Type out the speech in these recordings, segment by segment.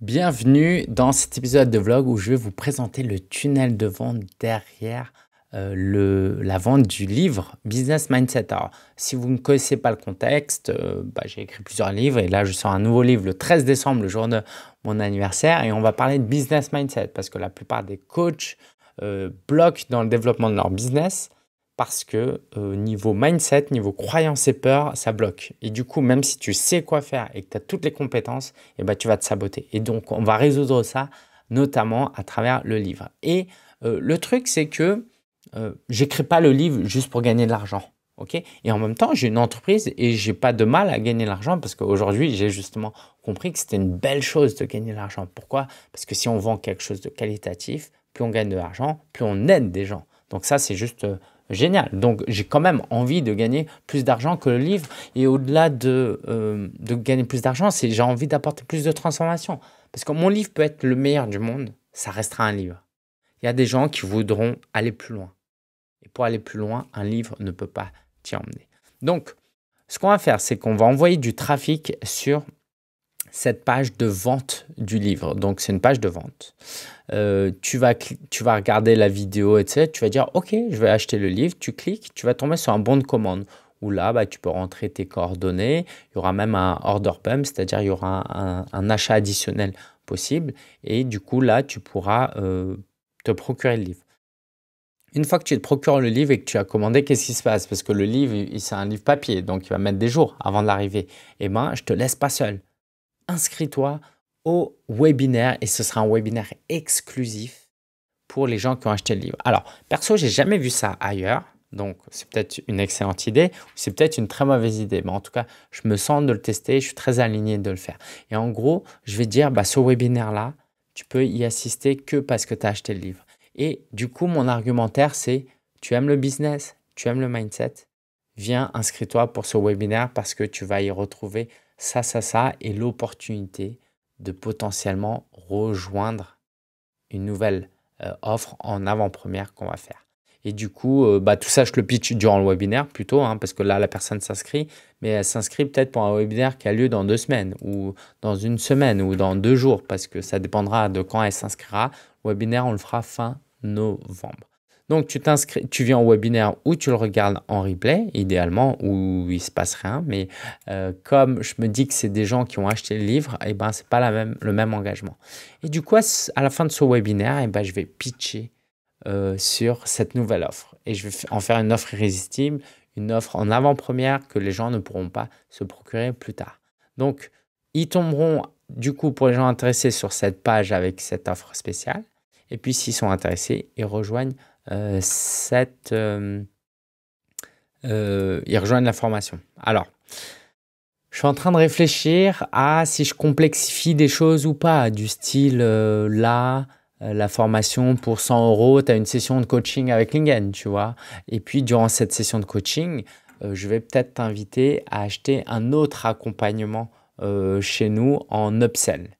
Bienvenue dans cet épisode de vlog où je vais vous présenter le tunnel de vente derrière euh, le, la vente du livre Business Mindset. Alors, si vous ne connaissez pas le contexte, euh, bah, j'ai écrit plusieurs livres et là je sors un nouveau livre le 13 décembre, le jour de mon anniversaire, et on va parler de business mindset parce que la plupart des coachs euh, bloquent dans le développement de leur business parce que euh, niveau mindset, niveau croyance et peur, ça bloque. Et du coup, même si tu sais quoi faire et que tu as toutes les compétences, eh ben, tu vas te saboter. Et donc, on va résoudre ça notamment à travers le livre. Et euh, le truc, c'est que euh, j'écris pas le livre juste pour gagner de l'argent. ok et en même temps, j'ai une entreprise et j'ai pas de mal à gagner de l'argent parce qu'aujourd'hui, j'ai justement compris que c'était une belle chose de gagner de l'argent. Pourquoi Parce que si on vend quelque chose de qualitatif, plus on gagne de l'argent, plus on aide des gens. Donc ça, c'est juste génial. Donc j'ai quand même envie de gagner plus d'argent que le livre. Et au-delà de, euh, de gagner plus d'argent, c'est j'ai envie d'apporter plus de transformation. Parce que mon livre peut être le meilleur du monde, ça restera un livre. Il y a des gens qui voudront aller plus loin. Et pour aller plus loin, un livre ne peut pas t'y emmener. Donc, ce qu'on va faire, c'est qu'on va envoyer du trafic sur cette page de vente du livre. Donc, c'est une page de vente. Euh, tu, vas, regarder la vidéo, etc. Tu vas dire, OK, je vais acheter le livre. Tu cliques, tu vas tomber sur un bon de commande où là, bah, tu peux rentrer tes coordonnées. Il y aura même un order pump, c'est-à-dire il y aura un, achat additionnel possible. Et du coup, là, tu pourras euh, te procurer le livre. Une fois que tu te procures le livre et que tu as commandé, qu'est-ce qui se passe Parce que le livre, c'est un livre papier, donc il va mettre des jours avant de l'arriver. Eh bien, je ne te laisse pas seul inscris-toi au webinaire et ce sera un webinaire exclusif pour les gens qui ont acheté le livre. Alors, perso, j'ai jamais vu ça ailleurs. Donc, c'est peut-être une excellente idée ou c'est peut-être une très mauvaise idée. Mais en tout cas, je me sens de le tester, je suis très aligné de le faire. Et en gros, je vais dire, bah, ce webinaire-là, tu peux y assister que parce que tu as acheté le livre. Et du coup, mon argumentaire, c'est, tu aimes le business, tu aimes le mindset, viens, inscris-toi pour ce webinaire parce que tu vas y retrouver ça, ça, ça, et l'opportunité de potentiellement rejoindre une nouvelle euh, offre en avant-première qu'on va faire. Et du coup, euh, bah, tout ça, je le pitch durant le webinaire plutôt, hein, parce que là, la personne s'inscrit, mais elle s'inscrit peut-être pour un webinaire qui a lieu dans deux semaines, ou dans une semaine, ou dans deux jours, parce que ça dépendra de quand elle s'inscrira. Le webinaire, on le fera fin novembre. Donc tu t'inscris, tu viens au webinaire ou tu le regardes en replay, idéalement, où il se passe rien. Mais euh, comme je me dis que c'est des gens qui ont acheté le livre, et eh ben c'est pas la même, le même engagement. Et du coup, à la fin de ce webinaire, eh ben je vais pitcher euh, sur cette nouvelle offre et je vais en faire une offre irrésistible, une offre en avant-première que les gens ne pourront pas se procurer plus tard. Donc ils tomberont du coup pour les gens intéressés sur cette page avec cette offre spéciale. Et puis s'ils sont intéressés, ils rejoignent euh, cette, euh, euh, ils rejoignent la formation. Alors, je suis en train de réfléchir à si je complexifie des choses ou pas, du style là, la formation pour 100 euros, tu as une session de coaching avec Lingen, tu vois. Et puis, durant cette session de coaching, je vais peut-être t'inviter à acheter un autre accompagnement chez nous en upsell.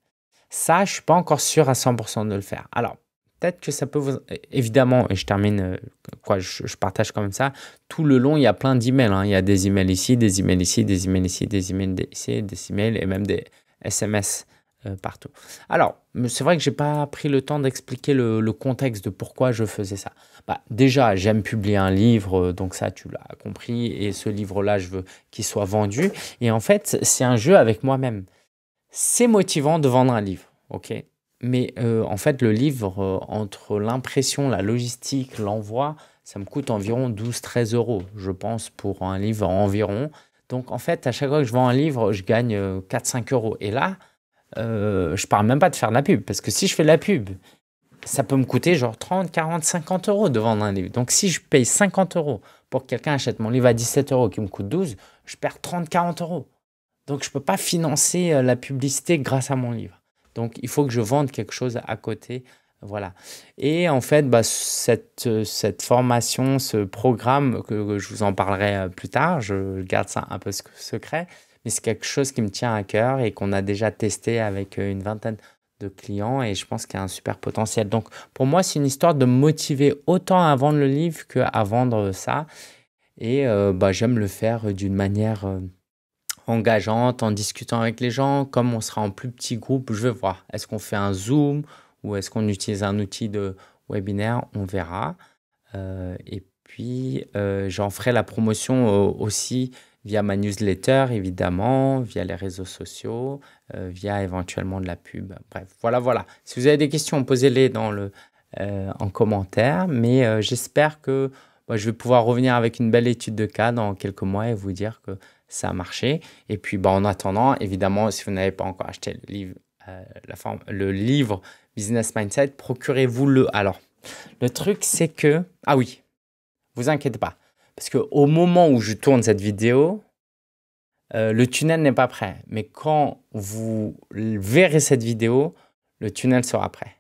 Ça, je suis pas encore sûr à 100% de le faire. Alors, peut-être que ça peut vous. Évidemment, et je termine, euh, quoi, je, je partage même ça. Tout le long, il y a plein d'emails. Hein. Il y a des emails ici, des emails ici, des emails ici, des emails ici, des emails et même des SMS euh, partout. Alors, c'est vrai que j'ai pas pris le temps d'expliquer le, le, contexte de pourquoi je faisais ça. Bah, déjà, j'aime publier un livre, euh, donc ça, tu l'as compris. Et ce livre-là, je veux qu'il soit vendu. Et en fait, c'est un jeu avec moi-même. C'est motivant de vendre un livre, ok mais euh, en fait, le livre, euh, entre l'impression, la logistique, l'envoi, ça me coûte environ 12-13 euros, je pense, pour un livre environ. Donc en fait, à chaque fois que je vends un livre, je gagne 4-5 euh, euros. Et là, euh, je parle même pas de faire de la pub, parce que si je fais de la pub, ça peut me coûter genre 30, 40, 50 euros de vendre un livre. Donc si je paye 50 euros pour que quelqu'un achète mon livre à 17 euros qui me coûte 12, je perds 30, 40 euros. Donc je ne peux pas financer la publicité grâce à mon livre. Donc, il faut que je vende quelque chose à côté. Voilà. Et en fait, bah, cette, formation, ce programme, que, je vous en parlerai euh, plus tard, je garde ça un peu secret, mais c'est quelque chose qui me tient à cœur et qu'on a déjà testé avec euh, une vingtaine de clients et je pense qu'il y a un super potentiel. Donc pour moi, c'est une histoire de motiver autant à vendre le livre qu'à vendre ça. Et euh, bah, j'aime le faire d'une manière engageante, en discutant avec les gens. Comme on sera en plus petit groupe, je vais voir. Est-ce qu'on fait un Zoom ou est-ce qu'on utilise un outil de webinaire On verra. Euh, et puis, euh, j'en ferai la promotion euh, aussi via ma newsletter, évidemment, via les réseaux sociaux, via éventuellement de la pub. Bref, voilà, voilà. Si vous avez des questions, posez-les dans le, en commentaire. Mais j'espère que bah, je vais pouvoir revenir avec une belle étude de cas dans quelques mois et vous dire que ça a marché. Et puis, bah, en attendant, évidemment, si vous n'avez pas encore acheté le livre, euh, la forme, le livre Business Mindset, procurez-vous-le. Alors, le truc, c'est que... Ah oui, vous inquiétez pas. Parce qu'au moment où je tourne cette vidéo, euh, le tunnel n'est pas prêt. Mais quand vous verrez cette vidéo, le tunnel sera prêt.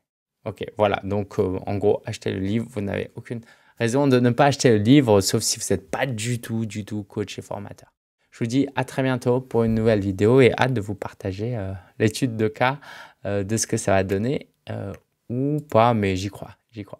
Ok, voilà. Donc, euh, en gros, achetez le livre. Vous n'avez aucune raison de ne pas acheter le livre, sauf si vous n'êtes pas du tout, du tout coach et formateur. Je vous dis à très bientôt pour une nouvelle vidéo et hâte de vous partager euh, l'étude de cas euh, de ce que ça va donner euh, ou pas, mais j'y crois, j'y crois.